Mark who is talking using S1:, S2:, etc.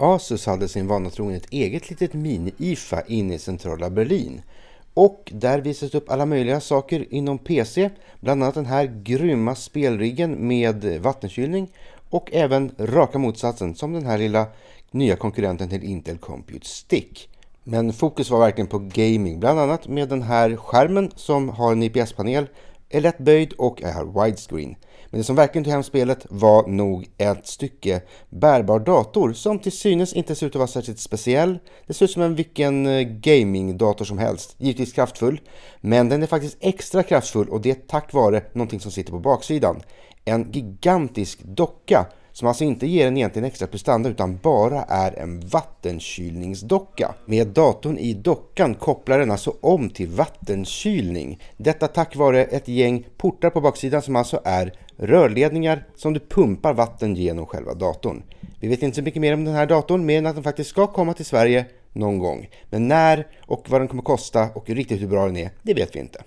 S1: Asus hade sin vana trogen ett eget litet mini-IFA inne i centrala Berlin. Och där visades upp alla möjliga saker inom PC, bland annat den här grymma spelriggen med vattenkylning och även raka motsatsen som den här lilla nya konkurrenten till Intel Compute Stick. Men fokus var verkligen på gaming, bland annat med den här skärmen som har en IPS-panel är lätt böjd och är widescreen. Men det som verkligen tog hem spelet var nog ett stycke bärbar dator som till synes inte ser ut att vara särskilt speciell. Det ser ut som en vilken eh, gamingdator som helst, givetvis kraftfull. Men den är faktiskt extra kraftfull och det är tack vare någonting som sitter på baksidan. En gigantisk docka som alltså inte ger en egentligen extra prestanda utan bara är en vattenkylningsdocka. Med datorn i dockan kopplar den alltså om till vattenkylning. Detta tack vare ett gäng portar på baksidan som alltså är rörledningar som du pumpar vatten genom själva datorn. Vi vet inte så mycket mer om den här datorn, mer än att den faktiskt ska komma till Sverige någon gång. Men när och vad den kommer kosta och riktigt hur bra den är, det vet vi inte.